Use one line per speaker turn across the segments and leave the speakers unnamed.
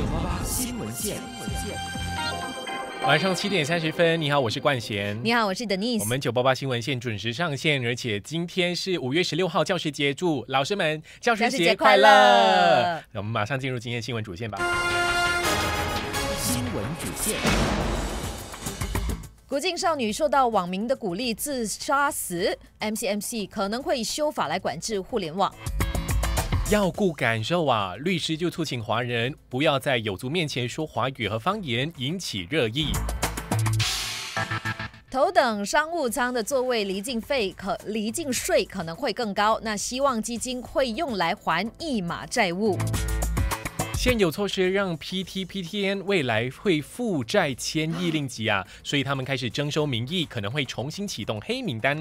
九八八新闻线，
晚上七点三十分，你好，我是冠贤，你
好，我是 Denise，我们
九八八新闻线准时上线，而且今天是五月十六号教师节，祝老师们
教师节快乐。
那我们马上进入今天新闻主线吧。新闻主线，
国境少女受到网民的鼓励自杀死，MCMC 可能会修法来管制互联网。
要顾感受啊！律师就促请华人不要在有族面前说华语和方言，引起热议。
头等商务舱的座位离境费可离境税可能会更高，那希望基金会用来还一马债务。
现有措施让 PTPTN 未来会负债千亿令吉啊，所以他们开始征收民意，可能会重新启动黑名单。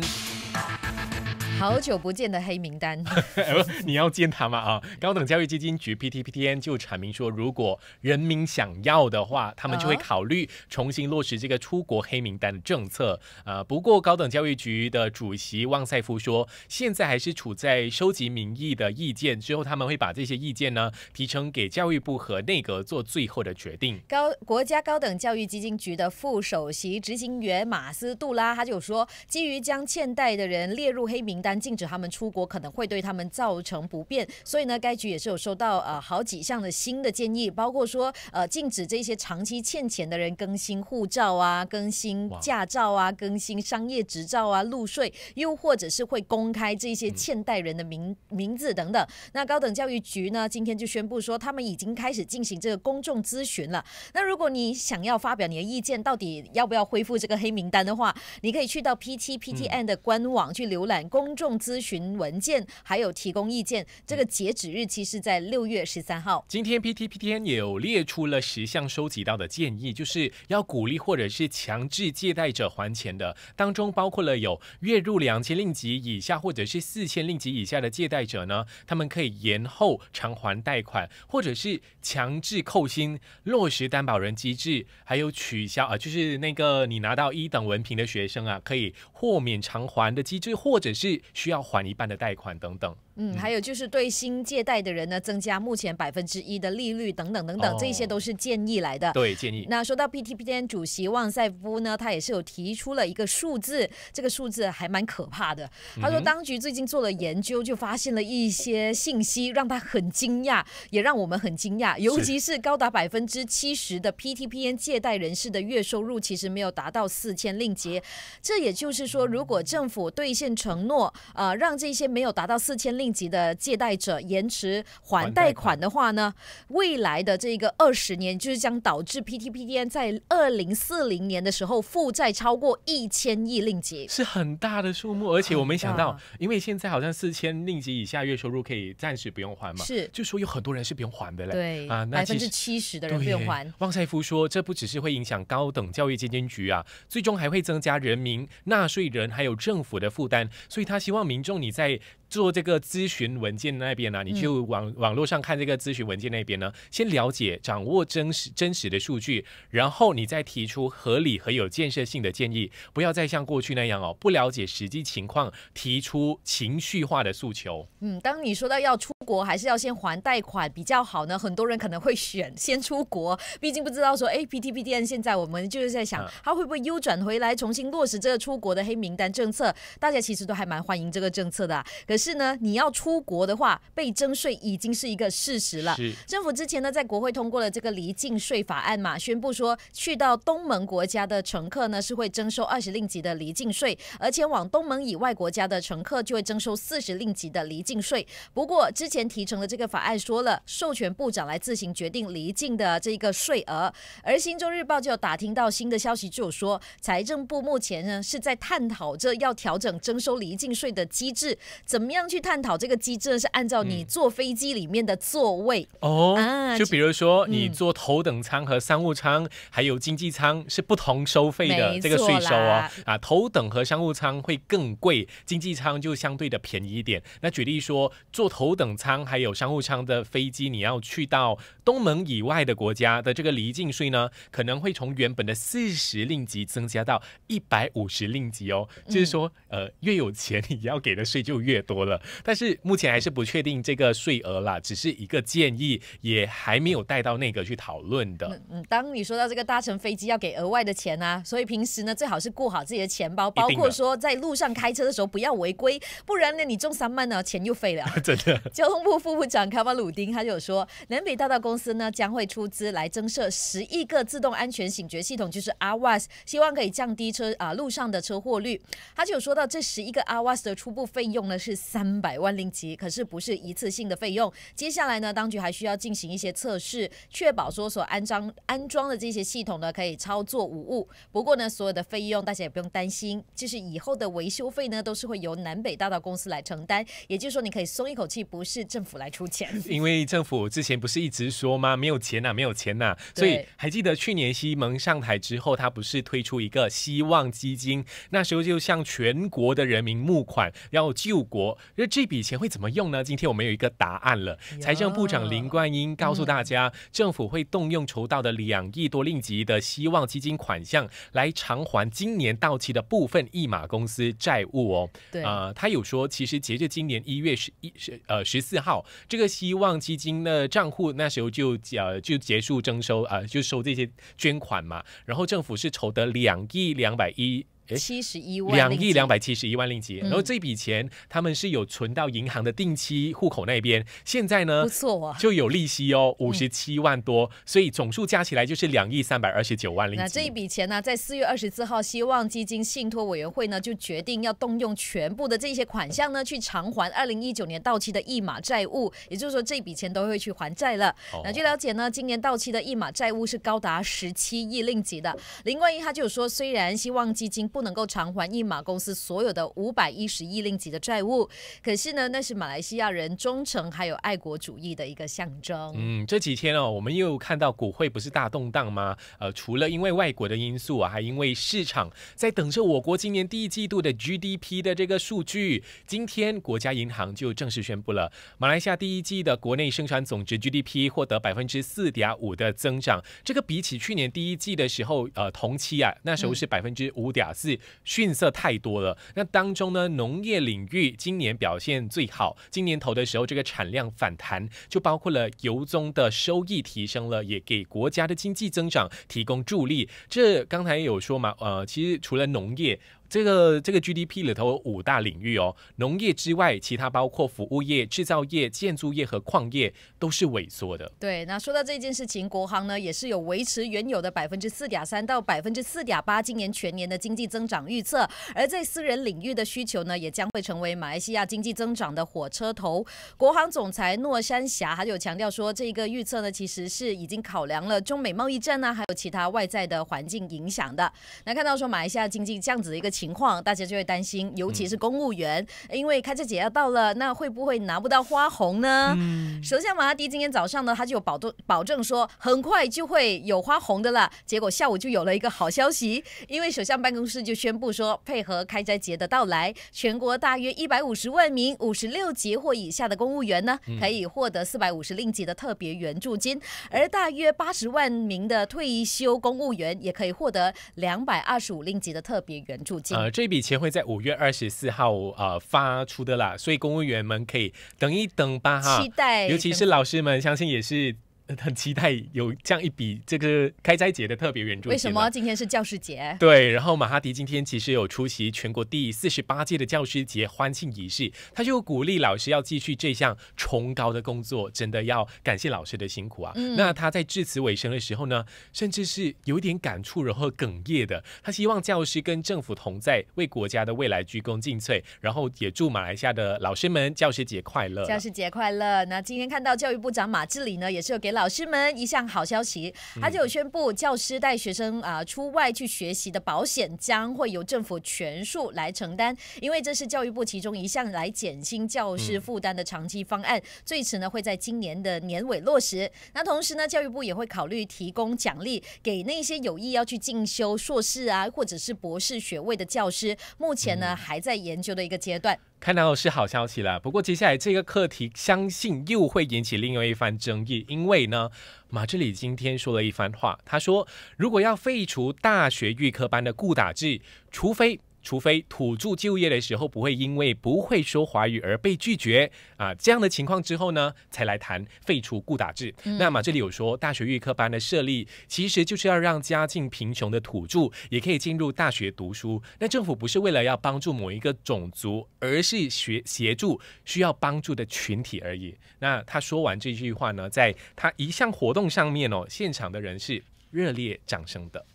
好久不见的黑名单，
你要见他吗？啊，高等教育基金局 PTPN t 就阐明说，如果人民想要的话，他们就会考虑重新落实这个出国黑名单的政策。呃，不过高等教育局的主席旺塞夫说，现在还是处在收集民意的意见之后，他们会把这些意见呢提呈给教育部和内阁做最后的决定。
高国家高等教育基金局的副首席执行员马斯杜拉他就说，基于将欠贷的人列入黑名单。单禁止他们出国可能会对他们造成不便，所以呢，该局也是有收到呃好几项的新的建议，包括说呃禁止这些长期欠钱的人更新护照啊、更新驾照啊、更新商业执照啊、入税，又或者是会公开这些欠贷人的名名字等等。那高等教育局呢，今天就宣布说他们已经开始进行这个公众咨询了。那如果你想要发表你的意见，到底要不要恢复这个黑名单的话，你可以去到 PTPTN 的官网去浏览公。众咨询文件还有提供意见，这个截止日期是在六月十三号。
今天 PTPN 也有列出了十项收集到的建议，就是要鼓励或者是强制借贷者还钱的，当中包括了有月入两千令吉以下或者是四千令吉以下的借贷者呢，他们可以延后偿还贷款，或者是强制扣薪、落实担保人机制，还有取消啊，就是那个你拿到一等文凭的学生啊，可以豁免偿还的机制，或者是。需要还一半的贷款等等。
嗯，还有就是对新借贷的人呢，增加目前百分之一的利率等等等等，这些都是建议来的。对，建议。那说到 PTPN 主席旺塞夫呢，他也是有提出了一个数字，这个数字还蛮可怕的。他说，当局最近做了研究，就发现了一些信息，让他很惊讶，也让我们很惊讶。尤其是高达百分之七十的 PTPN 借贷人士的月收入，其实没有达到四千令吉。这也就是说，如果政府兑现承诺，呃，让这些没有达到四千令，令级的借贷者延迟还贷款的话呢，未来的这个二十年就是将导致 PTPN 在二零四零年的时候负债超过一千亿令吉，是很大的数目。而且我没想到，
因为现在好像四千令吉以下月收入可以暂时不用还嘛，是就说有很多人是不用还的嘞，对啊，百分之七
十的人不用还。
旺塞夫说，这不只是会影响高等教育监金局啊，最终还会增加人民、纳税人还有政府的负担，所以他希望民众你在。做这个咨询文件那边呢，你去网网络上看这个咨询文件那边呢，先了解掌握真实真实的数据，然后你再提出合理和有建设性的建议，不要再像过去那样哦，不了解实际情况提出情绪化的诉求。
嗯，当你说到要出国还是要先还贷款比较好呢？很多人可能会选先出国，毕竟不知道说哎，PTPDN 现在我们就是在想，他会不会优转回来重新落实这个出国的黑名单政策？大家其实都还蛮欢迎这个政策的。是呢，你要出国的话，被征税已经是一个事实了。政府之前呢在国会通过了这个离境税法案嘛，宣布说去到东盟国家的乘客呢是会征收二十令吉的离境税，而前往东盟以外国家的乘客就会征收四十令吉的离境税。不过之前提成的这个法案说了，授权部长来自行决定离境的这个税额。而《新洲日报》就有打听到新的消息，就有说财政部目前呢是在探讨着要调整征收离境税的机制，怎？怎么样去探讨这个机制呢？是按照你坐飞机里面的座位
哦，啊，就比如说你坐头等舱和商务舱，还有经济舱是不同收费的这个税收哦，啊，头等和商务舱会更贵，经济舱就相对的便宜一点。那举例说，坐头等舱还有商务舱的飞机，你要去到东盟以外的国家的这个离境税呢，可能会从原本的四十令吉增加到一百五十令吉哦，就是说，呃，越有钱你要给的税就越多。多了，但是目前还是不确定这个税额啦，只是一个建议，也还没有带到那个去讨论的。
嗯，当你说到这个搭乘飞机要给额外的钱啊，所以平时呢最好是顾好自己的钱包，包括说在路上开车的时候不要违规，不然呢你中三万呢钱又废了。
真的。交
通部副部长卡巴鲁丁他就有说，南北大道公司呢将会出资来增设十亿个自动安全醒觉系统，就是 AWS，希望可以降低车啊路上的车祸率。他就有说到这十一个 AWS 的初步费用呢是。三百万令吉，可是不是一次性的费用。接下来呢，当局还需要进行一些测试，确保说所安装安装的这些系统呢可以操作无误。不过呢，所有的费用大家也不用担心，就是以后的维修费呢都是会由南北大道公司来承担。也就是说，你可以松一口气，不是政府来出钱。因
为政府之前不是一直说吗？没有钱呐，没有钱呐。所以还记得去年西蒙上台之后，他不是推出一个希望基金？那时候就向全国的人民募款，要救国。那这笔钱会怎么用呢？今天我们有一个答案了。财政部长林冠英告诉大家，政府会动用筹到的两亿多令吉的希望基金款项，来偿还今年到期的部分一马公司债务哦。对啊，他有说，其实截至今年一月十一十呃十四号，这个希望基金的账户那时候就呃就结束征收啊，就收这些捐款嘛。然后政府是筹得两亿两百一。七
十一万两亿两
百七十一万令吉。然后这笔钱他们是有存到银行的定期户口那边，现在呢，不
错啊，就
有利息哦，五十七万多，所以总数加起来就是两亿三百二十九万那这一
笔钱呢，在四月二十四号，希望基金信托委员会呢就决定要动用全部的这些款项呢，去偿还二零一九年到期的一码债务，也就是说这笔钱都会去还债了。那据了解呢，今年到期的一码债务是高达十七亿令吉的。林冠英他就说，虽然希望基金。不能够偿还印马公司所有的五百一十亿令吉的债务，可是呢，那是马来西亚人忠诚还有爱国主义的一个象征。
嗯，这几天哦，我们又看到股会不是大动荡吗？呃，除了因为外国的因素啊，还因为市场在等着我国今年第一季度的 GDP 的这个数据。今天国家银行就正式宣布了，马来西亚第一季的国内生产总值 GDP 获得百分之四点五的增长，这个比起去年第一季的时候，呃，同期啊，那时候是百分之五点四。是逊色太多了。那当中呢，农业领域今年表现最好。今年投的时候，这个产量反弹，就包括了油棕的收益提升了，也给国家的经济增长提供助力。这刚才有说嘛，呃，其实除了农业。这个这个 GDP 里头五大领域哦，农业之外，其他包括服务业、制造业、建筑业和矿业都是萎缩的。
对，那说到这件事情，国行呢也是有维持原有的百分之四点三到百分之四点八今年全年的经济增长预测，而在私人领域的需求呢，也将会成为马来西亚经济增长的火车头。国行总裁诺山霞还有强调说，这一个预测呢，其实是已经考量了中美贸易战啊，还有其他外在的环境影响的。那看到说马来西亚经济这样子的一个。情况，大家就会担心，尤其是公务员，因为开斋节要到了，那会不会拿不到花红呢？嗯，首相马哈迪今天早上呢，他就保证保证说，很快就会有花红的了。结果下午就有了一个好消息，因为首相办公室就宣布说，配合开斋节的到来，全国大约一百五十万名五十六级或以下的公务员呢，可以获得四百五十令吉的特别援助金，而大约八十万名的退休公务员也可以获得两百二十五令吉的特别援助。呃，
这笔钱会在五月二十四号呃发出的啦，所以公务员们可以等一等吧哈，期待，尤其是老师们，相信也是。很期待有这样一笔这个开斋节的特别援助。为什
么今天是教师节？
对，然后马哈迪今天其实有出席全国第四十八届的教师节欢庆仪式，他就鼓励老师要继续这项崇高的工作，真的要感谢老师的辛苦啊。那他在致辞尾声的时候呢，甚至是有一点感触，然后哽咽的，他希望教师跟政府同在，为国家的未来鞠躬尽瘁，然后也祝马来西亚的老师们教师节快乐，教师
节快乐。那今天看到教育部长马志礼呢，也是有给。老师们一项好消息，他就宣布，教师带学生啊出外去学习的保险将会由政府全数来承担，因为这是教育部其中一项来减轻教师负担的长期方案，最迟呢会在今年的年尾落实。那同时呢，教育部也会考虑提供奖励给那些有意要去进修硕士啊或者是博士学位的教师，目前呢还在研究的一个阶段。
看到是好消息了，不过接下来这个课题相信又会引起另外一番争议，因为呢，马志里今天说了一番话，他说如果要废除大学预科班的固打制，除非。除非土著就业的时候不会因为不会说华语而被拒绝啊，这样的情况之后呢，才来谈废除固打制。那么这里有说大学预科班的设立，其实就是要让家境贫穷的土著也可以进入大学读书。那政府不是为了要帮助某一个种族，而是学协助需要帮助的群体而已。那他说完这句话呢，在他一项活动上面哦，现场的人是热烈掌声的。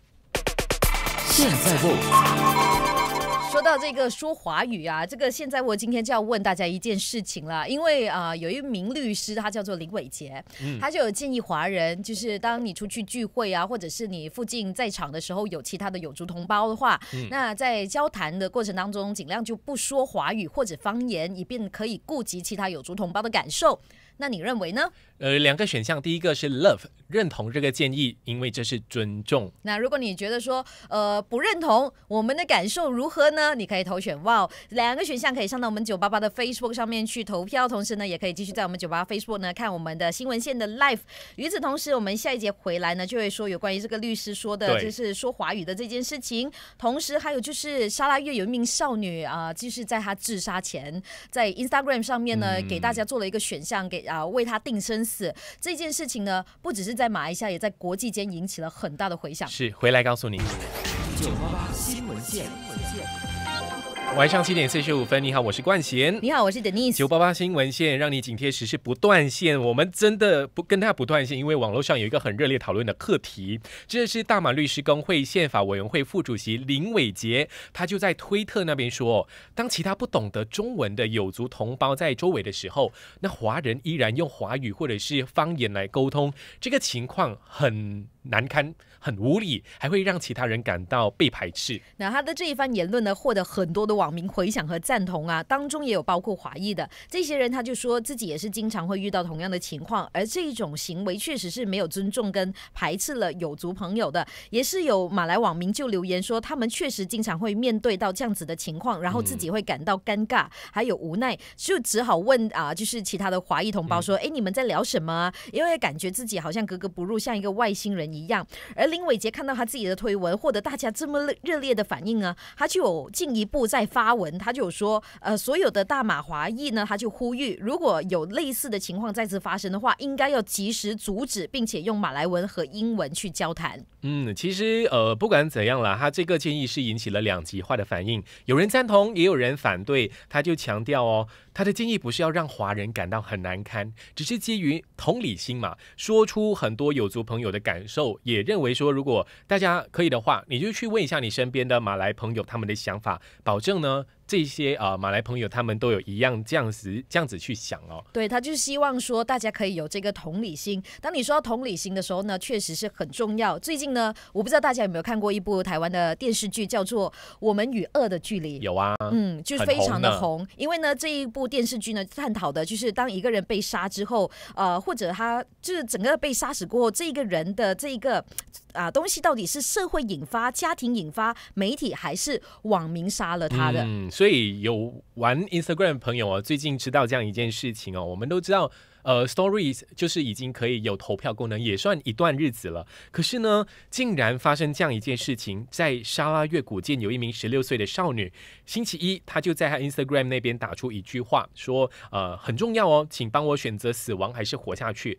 现在不说到这个说华语啊，这个现在我今天就要问大家一件事情了，因为啊，有一名律师，他叫做林伟杰，他就有建议华人，就是当你出去聚会啊，或者是你附近在场的时候有其他的有族同胞的话，那在交谈的过程当中，尽量就不说华语或者方言，以便可以顾及其他有族同胞的感受。那你认为呢？
呃，两个选项，第一个是 love，认同这个建议，因为这是尊重。
那如果你觉得说，呃，不认同，我们的感受如何呢？你可以投选 wow，两个选项可以上到我们九八八的 Facebook 上面去投票，同时呢，也可以继续在我们九八 Facebook 呢看我们的新闻线的 live。与此同时，我们下一节回来呢，就会说有关于这个律师说的，就是说华语的这件事情。同时还有就是，沙拉月有一名少女啊，就是在她自杀前，在 Instagram 上面呢给大家做了一个选项，给啊为她定生死。这件事情呢，不只是在马来西亚，也在国际间引起了很大的回响。
是，回来告诉你。九八新闻线晚上七点四十五分，你好，我是冠贤。你好，我是 d e n i s 九八八新闻线，让你紧贴时事不断线。我们真的不跟大家不断线，因为网络上有一个很热烈讨论的课题。这是大马律师公会宪法委员会副主席林伟杰，他就在推特那边说：当其他不懂得中文的有族同胞在周围的时候，那华人依然用华语或者是方言来沟通，这个情况很难堪。很无理，还会让其他人感到被排斥。
那他的这一番言论呢，获得很多的网民回响和赞同啊。当中也有包括华裔的这些人，他就说自己也是经常会遇到同样的情况，而这一种行为确实是没有尊重跟排斥了有族朋友的。也是有马来网民就留言说，他们确实经常会面对到这样子的情况，然后自己会感到尴尬，还有无奈，就只好问啊，就是其他的华裔同胞说，哎，你们在聊什么？啊？因为感觉自己好像格格不入，像一个外星人一样。而林伟杰看到他自己的推文获得大家这么热烈的反应啊，他就有进一步在发文，他就说，呃，所有的大马华裔呢，他就呼吁，如果有类似的情况再次发生的话，应该要及时阻止，并且用马来文和英文去交谈。
嗯，其实呃，不管怎样啦，他这个建议是引起了两极化的反应，有人赞同，也有人反对。他就强调哦。他的建议不是要让华人感到很难堪，只是基于同理心嘛，说出很多有族朋友的感受，也认为说，如果大家可以的话，你就去问一下你身边的马来朋友他们的想法，保证呢。这些啊，马来朋友他们都有一样这样子这样子去想哦。
对他就是希望说，大家可以有这个同理心。当你说到同理心的时候呢，确实是很重要。最近呢，我不知道大家有没有看过一部台湾的电视剧，叫做《我们与恶的距离》。
有啊，嗯，就非常的红
因为呢，这一部电视剧呢，探讨的就是当一个人被杀之后，呃，或者他就是整个被杀死过后，这一个人的这一个啊东西到底是社会引发、家庭引发、媒体还是网民杀了他的？
嗯，所以有玩 Instagram 的朋友啊，最近知道这样一件事情哦。我们都知道，呃，Stories 就是已经可以有投票功能，也算一段日子了。可是呢，竟然发生这样一件事情，在沙拉越古建有一名十六岁的少女，星期一她就在她 Instagram 那边打出一句话，说，呃，很重要哦，请帮我选择死亡还是活下去。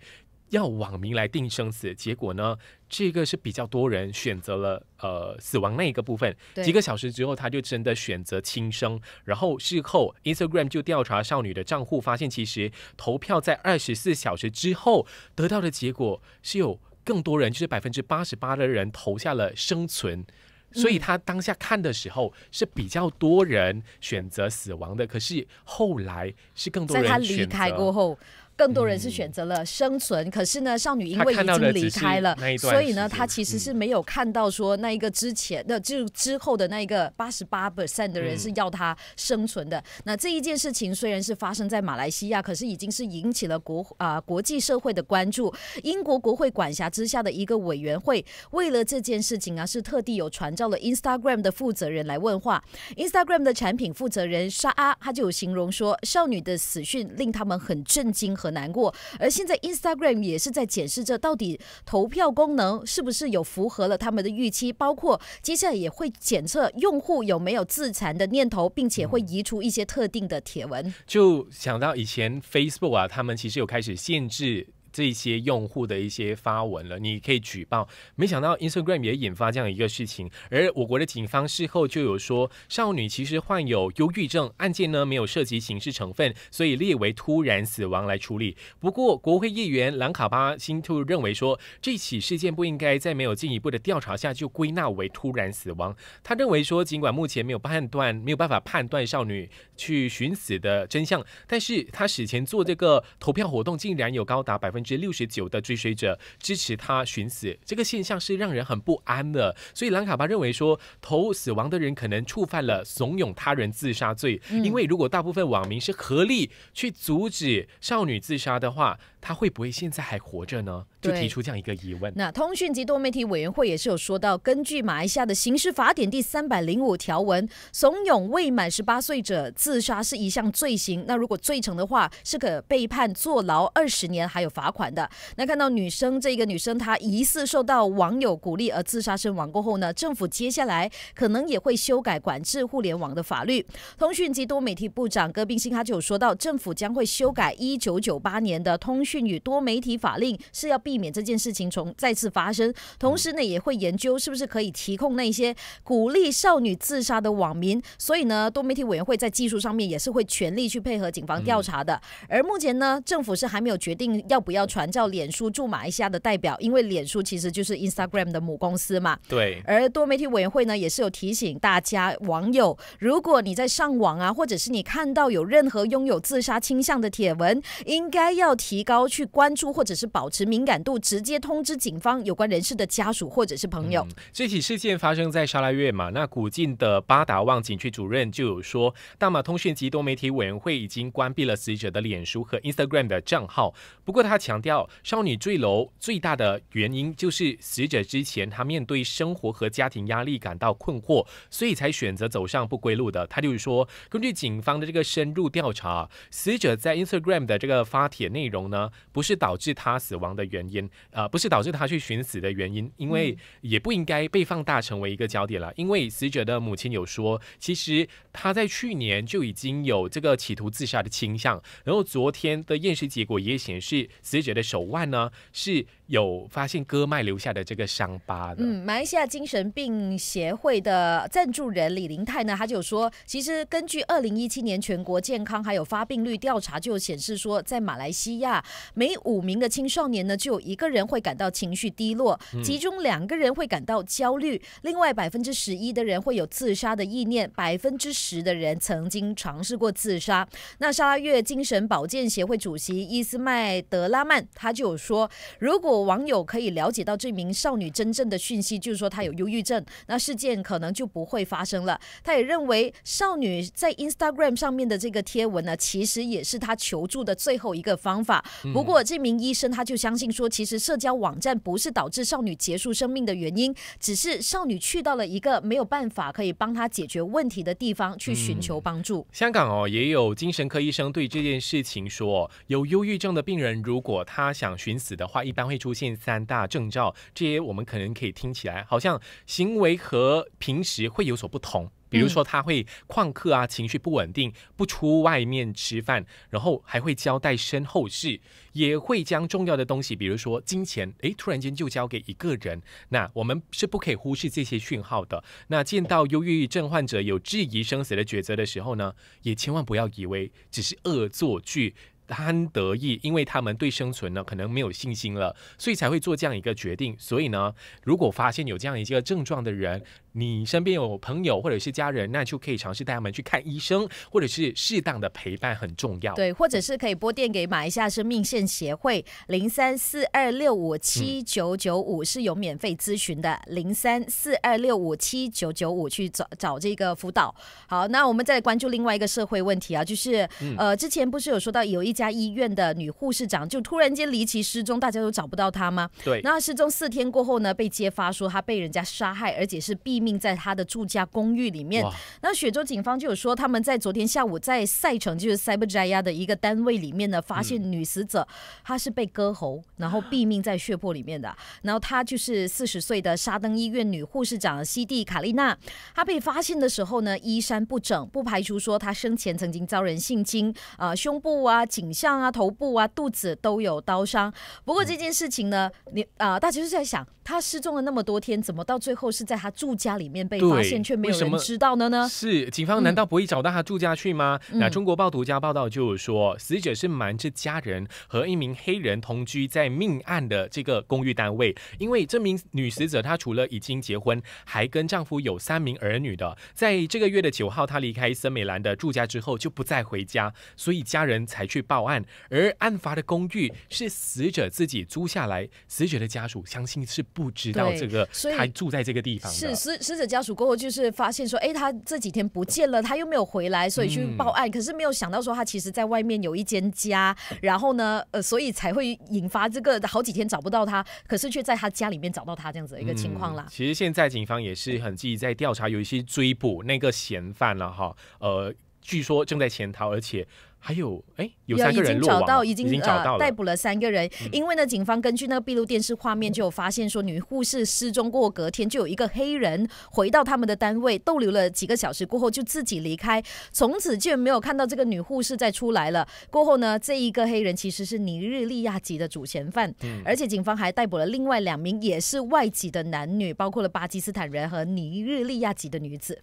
要网民来定生死，结果呢？这个是比较多人选择了呃死亡那一个部分。几个小时之后，他就真的选择轻生。然后事后，Instagram 就调查少女的账户，发现其实投票在二十四小时之后得到的结果是有更多人，就是百分之八十八的人投下了生存。所以他当下看的时候是比较多人选择死亡的，可是后来是更多人。在离开过
后。更多人是选择了生存，可是呢，少女因为已经离开了，所以呢，她其实是没有看到说那一个之前，的，就之后的那一个八十八 percent 的人是要她生存的。那这一件事情虽然是发生在马来西亚，可是已经是引起了国啊国际社会的关注。英国国会管辖之下的一个委员会，为了这件事情啊，是特地有传召了 Instagram 的负责人来问话。Instagram 的产品负责人沙阿，他就有形容说，少女的死讯令他们很震惊。很难过，而现在 Instagram 也是在检视这到底投票功能是不是有符合了他们的预期，包括接下来也会检测用户有没有自残的念头，并且会移除一些特定的帖文。
就想到以前 Facebook 啊，他们其实有开始限制。这些用户的一些发文了，你可以举报。没想到 Instagram 也引发这样一个事情，而我国的警方事后就有说，少女其实患有忧郁症，案件呢没有涉及刑事成分，所以列为突然死亡来处理。不过，国会议员兰卡巴辛就认为说，这起事件不应该在没有进一步的调查下就归纳为突然死亡。他认为说，尽管目前没有判断，没有办法判断少女去寻死的真相，但是他死前做这个投票活动竟然有高达百分。之六十九的追随者支持他寻死，这个现象是让人很不安的。所以兰卡巴认为说，投死亡的人可能触犯了怂恿他人自杀罪，因为如果大部分网民是合力去阻止少女自杀的话。他会不会现在还活着呢？就提出这样一个疑问。那
通讯及多媒体委员会也是有说到，根据马来西亚的刑事法典第三百零五条文，怂恿未满十八岁者自杀是一项罪行。那如果罪成的话，是可被判坐牢二十年，还有罚款的。那看到女生这个女生她疑似受到网友鼓励而自杀身亡过后呢，政府接下来可能也会修改管制互联网的法律。通讯及多媒体部长戈宾辛他就有说到，政府将会修改一九九八年的通讯。与多媒体法令是要避免这件事情从再次发生，同时呢也会研究是不是可以提控那些鼓励少女自杀的网民。所以呢，多媒体委员会在技术上面也是会全力去配合警方调查的。而目前呢，政府是还没有决定要不要传召脸书驻马来的代表，因为脸书其实就是 Instagram 的母公司嘛。对。而多媒体委员会呢也是有提醒大家网友，如果你在上网啊，或者是你看到有任何拥有自杀倾向的帖文，应该要提高。去关注或者是保持敏感度，直接通知警方有关人士的家属或者是朋友。
这起事件发生在沙拉越嘛？那古晋的巴达旺景区主任就有说，大马通讯及多媒体委员会已经关闭了死者的脸书和 Instagram 的账号。不过他强调，少女坠楼最大的原因就是死者之前他面对生活和家庭压力感到困惑，所以才选择走上不归路的。他就是说，根据警方的这个深入调查，死者在 Instagram 的这个发帖内容呢。不是导致他死亡的原因，呃，不是导致他去寻死的原因，因为也不应该被放大成为一个焦点了。因为死者的母亲有说，其实他在去年就已经有这个企图自杀的倾向，然后昨天的验尸结果也显示，死者的手腕呢是。有发现割脉留下的这个伤疤的。
嗯，马来西亚精神病协会的赞助人李林泰呢，他就说，其实根据二零一七年全国健康还有发病率调查就显示说，在马来西亚每五名的青少年呢，就有一个人会感到情绪低落，其中两个人会感到焦虑，另外百分之十一的人会有自杀的意念，百分之十的人曾经尝试过自杀。那沙拉月精神保健协会主席伊斯麦德拉曼他就说，如果网友可以了解到这名少女真正的讯息，就是说她有忧郁症，那事件可能就不会发生了。他也认为少女在 Instagram 上面的这个贴文呢，其实也是她求助的最后一个方法。不过这名医生他就相信说，其实社交网站不是导致少女结束生命的原因，只是少女去到了一个没有办法可以帮她解决问题的地方去寻求帮助。
香港哦，也有精神科医生对这件事情说，有忧郁症的病人如果他想寻死的话，一般会。出现三大征兆，这些我们可能可以听起来好像行为和平时会有所不同，比如说他会旷课啊，情绪不稳定，不出外面吃饭，然后还会交代身后事，也会将重要的东西，比如说金钱，诶，突然间就交给一个人，那我们是不可以忽视这些讯号的。那见到忧郁症患者有质疑生死的抉择的时候呢，也千万不要以为只是恶作剧。贪得意，因为他们对生存呢可能没有信心了，所以才会做这样一个决定。所以呢，如果发现有这样一个症状的人，你身边有朋友或者是家人，那就可以尝试带他们去看医生，或者是适当的陪伴很重要。对，
或者是可以拨电给马来西亚生命线协会零三四二六五七九九五是有免费咨询的零三四二六五七九九五去找找这个辅导。好，那我们再关注另外一个社会问题啊，就是呃，之前不是有说到有一。家医院的女护士长就突然间离奇失踪，大家都找不到她吗？对，那失踪四天过后呢，被揭发说她被人家杀害，而且是毙命在她的住家公寓里面。那雪州警方就有说，他们在昨天下午在赛城，就是塞布 y 亚的一个单位里面呢，发现女死者，她是被割喉，然后毙命在血泊里面的。然后她就是四十岁的沙登医院女护士长西蒂卡丽娜，她被发现的时候呢，衣衫不整，不排除说她生前曾经遭人性侵啊，胸部啊，颈。影像啊，头部啊，肚子都有刀伤。不过这件事情呢，你啊，大其就是在想，他失踪了那么多天，怎么到最后是在他住家里面被发现，却没有人知道的呢？
是警方难道不会找到他住家去吗？那《中国报》独家报道就是说，死者是瞒着家人和一名黑人同居在命案的这个公寓单位。因为这名女死者她除了已经结婚，还跟丈夫有三名儿女的，在这个月的九号，她离开森美兰的住家之后就不再回家，所以家人才去报案，而案发的公寓是死者自己租下来，死者的家属相信是不知道这个，他住在这个地方。是
死死者家属过后就是发现说，哎，他这几天不见了，他又没有回来，所以去报案。可是没有想到说，他其实在外面有一间家，然后呢，呃，所以才会引发这个好几天找不到他，可是却在他家里面找到他这样子的一个情况啦。其
实现在警方也是很积极在调查，有一些追捕那个嫌犯了哈。呃，据说正在潜逃，而且。还有，哎，有已经找到，已经呃逮捕
了三个人。因为呢，警方根据那个闭路电视画面就有发现，说女护士失踪过隔天就有一个黑人回到他们的单位逗留了几个小时过后就自己离开，从此就没有看到这个女护士再出来了。过后呢，这一个黑人其实是尼日利亚籍的主嫌犯，而且警方还逮捕了另外两名也是外籍的男女，包括了巴基斯坦人和尼日利亚籍的女子。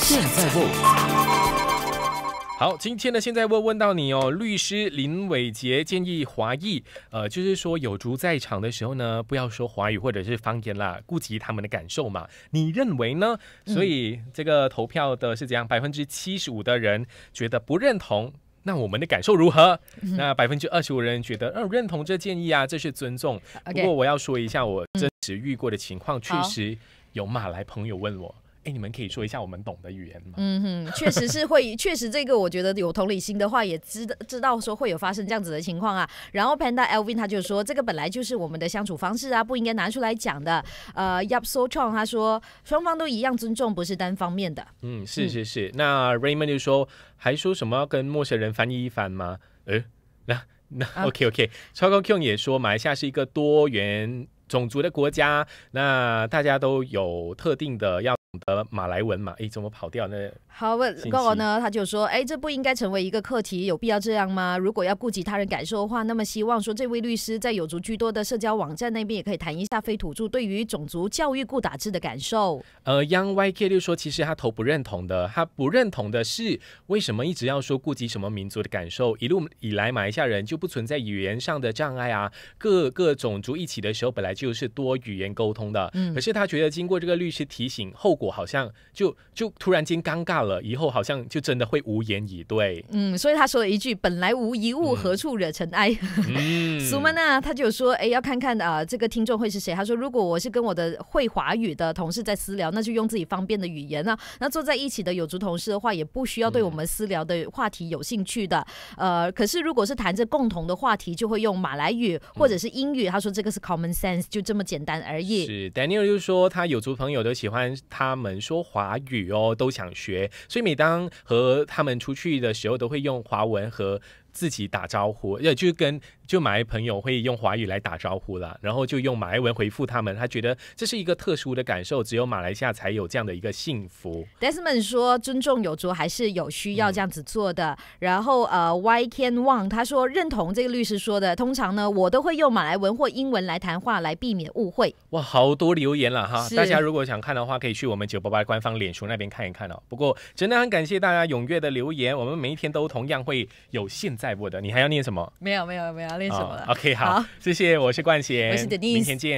现在不。好，今天呢，现在问问到你哦，律师林伟杰建议华裔，呃，就是说有族在场的时候呢，不要说华语或者是方言啦，顾及他们的感受嘛。你认为呢？所以这个投票的是怎样？百分之七十五的人觉得不认同，那我们的感受如何？那百分之二十五人觉得呃认同这建议啊，这是尊重。不过我要说一下，我真实遇过的情况，确实有马来朋友问我。哎，你们可以说一下我们懂的语言
吗？嗯哼，确实是会，确实这个我觉得有同理心的话，也知知道说会有发生这样子的情况啊。然后 Panda LV 他就说，这个本来就是我们的相处方式啊，不应该拿出来讲的。呃，Yap So Chong 他说，双方都一样尊重，不是单方面的。
嗯，是是是。那 Raymond 就说，还说什么要跟陌生人翻译一番吗？呃，那那 OK OK，超高 Q o 也说，马来西亚是一个多元种族的国家，那大家都有特定的要。的马来文嘛，哎，怎么跑掉呢？
好，问高我呢，他就说，哎，这不应该成为一个课题，有必要这样吗？如果要顾及他人感受的话，那么希望说这位律师在有足居多的社交网站那边也可以谈一下非土著对于种族教育固打制的感受。
呃，Young YK 就说，其实他头不认同的，他不认同的是为什么一直要说顾及什么民族的感受？一路以来，马来西亚人就不存在语言上的障碍啊，各个种族一起的时候本来就是多语言沟通的，嗯，可是他觉得经过这个律师提醒后。果好像就就突然间尴尬了，以后好像就真的会无言以对。
嗯，所以他说了一句：“本来无一物，何处惹尘埃。”苏曼娜，他就说：“哎，要看看啊，这个听众会是谁？”他说：“如果我是跟我的会华语的同事在私聊，那就用自己方便的语言呢。那坐在一起的有族同事的话，也不需要对我们私聊的话题有兴趣的。呃，可是如果是谈着共同的话题，就会用马来语或者是英语。他说这个是 common sense，就这么简单而已。”
是 Daniel 就说他有族朋友都喜欢他。他们说华语哦，都想学，所以每当和他们出去的时候，都会用华文和自己打招呼，呃，就跟。就马来朋友会用华语来打招呼啦，然后就用马来文回复他们。他觉得这是一个特殊的感受，只有马来西亚才有这样的一个幸福。
Desmond 说尊重有足还是有需要这样子做的。然后呃，Y K N Wang 他说认同这个律师说的，通常呢我都会用马来文或英文来谈话，来避免误会。哇，
好多留言了哈！大家如果想看的话，可以去我们九八八官方脸书那边看一看哦。不过真的很感谢大家踊跃的留言，我们每一天都同样会有现在播的。你还要念什么？
没有，没有，没有。练什么了
？OK，好，谢谢，我是冠贤，我是明天见。